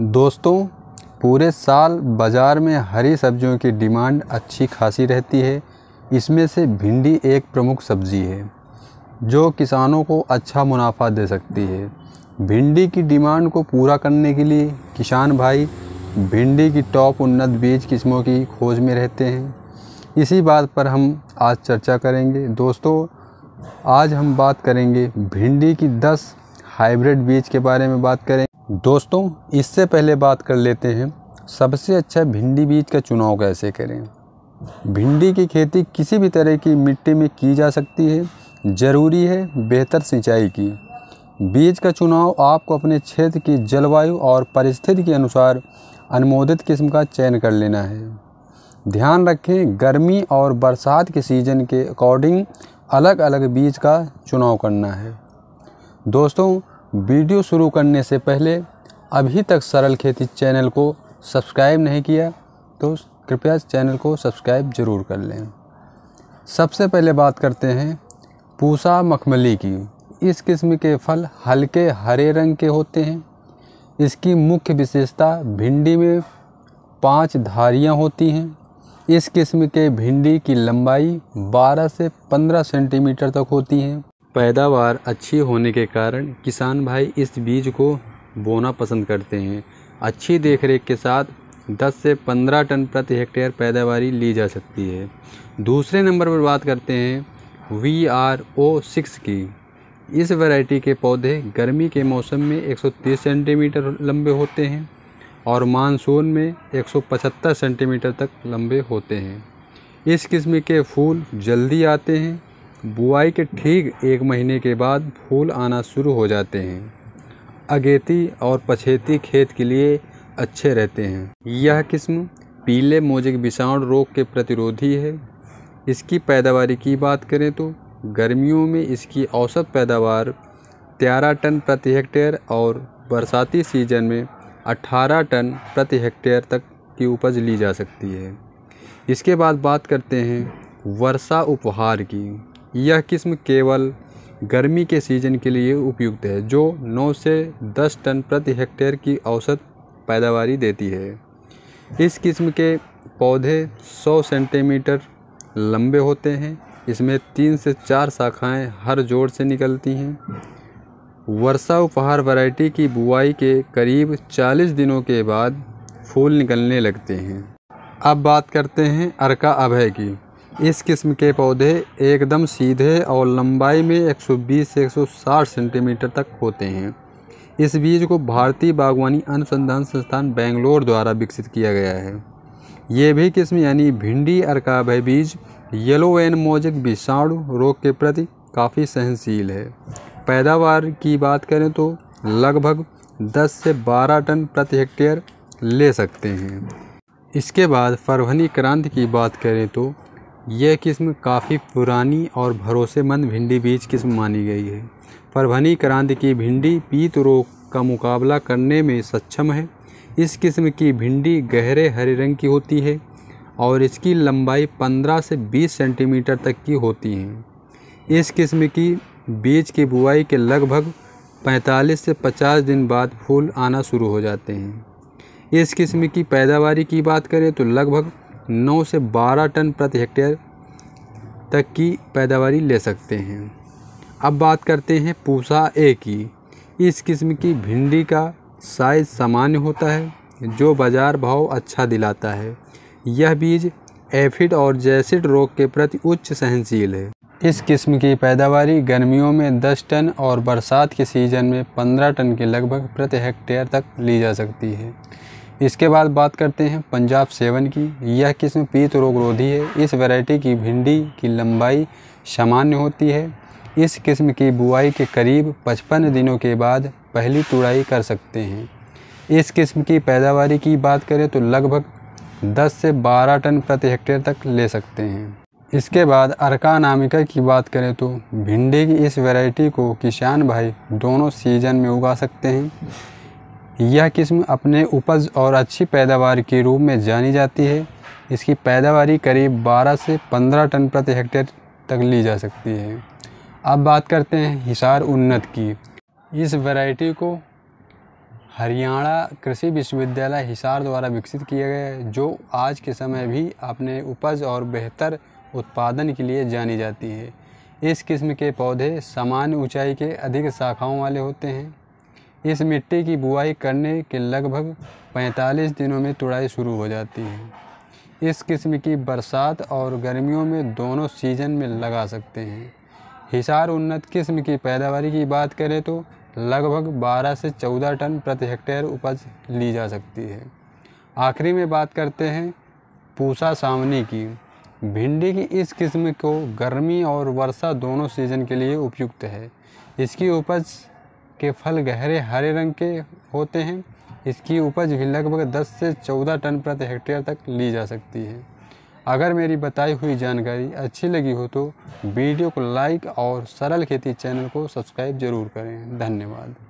दोस्तों पूरे साल बाज़ार में हरी सब्जियों की डिमांड अच्छी खासी रहती है इसमें से भिंडी एक प्रमुख सब्ज़ी है जो किसानों को अच्छा मुनाफा दे सकती है भिंडी की डिमांड को पूरा करने के लिए किसान भाई भिंडी की टॉप उन्नत बीज किस्मों की खोज में रहते हैं इसी बात पर हम आज चर्चा करेंगे दोस्तों आज हम बात करेंगे भिंडी की 10 हाइब्रिड बीज के बारे में बात करेंगे दोस्तों इससे पहले बात कर लेते हैं सबसे अच्छा भिंडी बीज का चुनाव कैसे करें भिंडी की खेती किसी भी तरह की मिट्टी में की जा सकती है ज़रूरी है बेहतर सिंचाई की बीज का चुनाव आपको अपने क्षेत्र की जलवायु और परिस्थिति के अनुसार अनुमोदित किस्म का चयन कर लेना है ध्यान रखें गर्मी और बरसात के सीज़न के अकॉर्डिंग अलग अलग बीज का चुनाव करना है दोस्तों वीडियो शुरू करने से पहले अभी तक सरल खेती चैनल को सब्सक्राइब नहीं किया तो कृपया चैनल को सब्सक्राइब ज़रूर कर लें सबसे पहले बात करते हैं पूसा मखमली की इस किस्म के फल हल्के हरे रंग के होते हैं इसकी मुख्य विशेषता भिंडी में पांच धारियां होती हैं इस किस्म के भिंडी की लंबाई 12 से 15 सेंटीमीटर तक होती हैं पैदावार अच्छी होने के कारण किसान भाई इस बीज को बोना पसंद करते हैं अच्छी देखरेख के साथ 10 से 15 टन प्रति हेक्टेयर पैदावारी ली जा सकती है दूसरे नंबर पर बात करते हैं वी आर ओ सिक्स की इस वैरायटी के पौधे गर्मी के मौसम में 130 सेंटीमीटर लंबे होते हैं और मानसून में 175 सेंटीमीटर तक लंबे होते हैं इस किस्म के फूल जल्दी आते हैं बुआई के ठीक एक महीने के बाद फूल आना शुरू हो जाते हैं अगेती और पछेती खेत के लिए अच्छे रहते हैं यह किस्म पीले मोजे के विषाणु रोग के प्रतिरोधी है इसकी पैदावार की बात करें तो गर्मियों में इसकी औसत पैदावार तेरह टन प्रति हेक्टेयर और बरसाती सीजन में 18 टन प्रति हेक्टेयर तक की उपज ली जा सकती है इसके बाद बात करते हैं वर्षा उपहार की यह किस्म केवल गर्मी के सीजन के लिए उपयुक्त है जो 9 से 10 टन प्रति हेक्टेयर की औसत पैदावार देती है इस किस्म के पौधे 100 सेंटीमीटर लंबे होते हैं इसमें तीन से चार शाखाएं हर जोड़ से निकलती हैं वर्षा उपहार वैरायटी की बुआई के करीब 40 दिनों के बाद फूल निकलने लगते हैं अब बात करते हैं अरका अभय की इस किस्म के पौधे एकदम सीधे और लंबाई में 120 से 160 सेंटीमीटर तक होते हैं इस बीज को भारतीय बागवानी अनुसंधान संस्थान बेंगलोर द्वारा विकसित किया गया है ये भी किस्म यानी भिंडी अरका है बीज येलो एन मोजिक विषाणु रोग के प्रति काफ़ी सहनशील है पैदावार की बात करें तो लगभग 10 से 12 टन प्रति हेक्टेयर ले सकते हैं इसके बाद फरवनी क्रांति की बात करें तो यह किस्म काफ़ी पुरानी और भरोसेमंद भिंडी बीज किस्म मानी गई है परभनी क्रांति की भिंडी पीत रोग का मुकाबला करने में सक्षम है इस किस्म की भिंडी गहरे हरे रंग की होती है और इसकी लंबाई 15 से 20 सेंटीमीटर तक की होती है इस किस्म की बीज की बुआई के लगभग 45 से 50 दिन बाद फूल आना शुरू हो जाते हैं इस किस्म की पैदावारी की बात करें तो लगभग नौ से बारह टन प्रति हेक्टेयर तक की पैदावारी ले सकते हैं अब बात करते हैं पूसा ए की इस किस्म की भिंडी का साइज सामान्य होता है जो बाज़ार भाव अच्छा दिलाता है यह बीज एफिड और जैसिड रोग के प्रति उच्च सहनशील है इस किस्म की पैदावारी गर्मियों में 10 टन और बरसात के सीज़न में 15 टन के लगभग प्रति हेक्टेयर तक ली जा सकती है इसके बाद बात करते हैं पंजाब सेवन की यह किस्म पीत रोग रोधी है इस वैरायटी की भिंडी की लंबाई सामान्य होती है इस किस्म की बुआई के करीब 55 दिनों के बाद पहली तुड़ाई कर सकते हैं इस किस्म की पैदावार की बात करें तो लगभग 10 से 12 टन प्रति हेक्टेयर तक ले सकते हैं इसके बाद अरका नामिका की बात करें तो भिंडी की इस वैरायटी को किसान भाई दोनों सीजन में उगा सकते हैं यह किस्म अपने उपज और अच्छी पैदावार के रूप में जानी जाती है इसकी पैदावारी करीब 12 से 15 टन प्रति हेक्टेयर तक ली जा सकती है अब बात करते हैं हिसार उन्नत की इस वैरायटी को हरियाणा कृषि विश्वविद्यालय हिसार द्वारा विकसित किया गया है जो आज के समय भी अपने उपज और बेहतर उत्पादन के लिए जानी जाती है इस किस्म के पौधे सामान्य ऊंचाई के अधिक शाखाओं वाले होते हैं इस मिट्टी की बुआई करने के लगभग 45 दिनों में तुड़ाई शुरू हो जाती है इस किस्म की बरसात और गर्मियों में दोनों सीजन में लगा सकते हैं हिसार उन्नत किस्म की पैदावार की बात करें तो लगभग 12 से 14 टन प्रति हेक्टेयर उपज ली जा सकती है आखिरी में बात करते हैं पूसा सामनी की भिंडी की इस किस्म को गर्मी और वर्षा दोनों सीजन के लिए उपयुक्त है इसकी उपज के फल गहरे हरे रंग के होते हैं इसकी उपज भी लगभग 10 से 14 टन प्रति हेक्टेयर तक ली जा सकती है अगर मेरी बताई हुई जानकारी अच्छी लगी हो तो वीडियो को लाइक और सरल खेती चैनल को सब्सक्राइब जरूर करें धन्यवाद